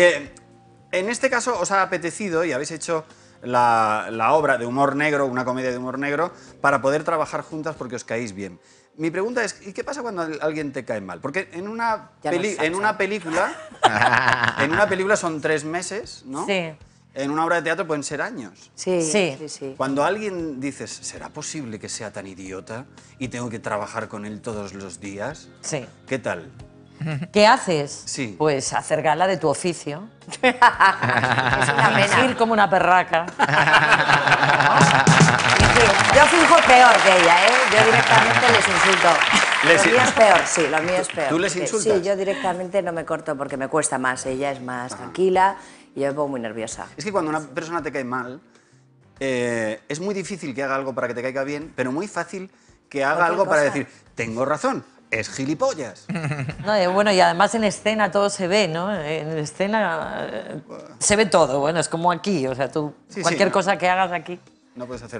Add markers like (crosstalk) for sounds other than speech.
Eh, en este caso os ha apetecido y habéis hecho la, obra de humor negro, una comedia de humor negro, para poder trabajar juntas porque os caéis bien. Mi pregunta es, ¿y qué pasa cuando alguien te cae mal? Porque en una, en una película (laughs) en una película son tres meses, ¿no? Sí. En una obra de teatro pueden ser años. sí, sí, sí. Cuando alguien dices, ¿será posible que sea tan idiota y tengo que trabajar con él todos los días? Sí. ¿Qué tal? ¿Qué haces? Pues hacer gala de tu oficio. (laughs) es una como una perraca. (laughs) Yo fijo peor que ella, ¿eh? Yo directamente les insulto. lo mío es peor, sí, lo mío es peor. ¿Tú les insultas? Sí, yo directamente no me corto porque me cuesta más. Ella es más tranquila y yo me pongo muy nerviosa. Es que cuando una persona te cae mal, eh, es muy difícil que haga algo para que te caiga bien, pero muy fácil que haga algo para decir, tengo razón es gilipollas. (laughs) bueno, y además en escena todo se ve, ¿no? En escena eh, se ve todo, bueno, es como aquí, o sea, tú cualquier cosa que hagas aquí. No puedes hacer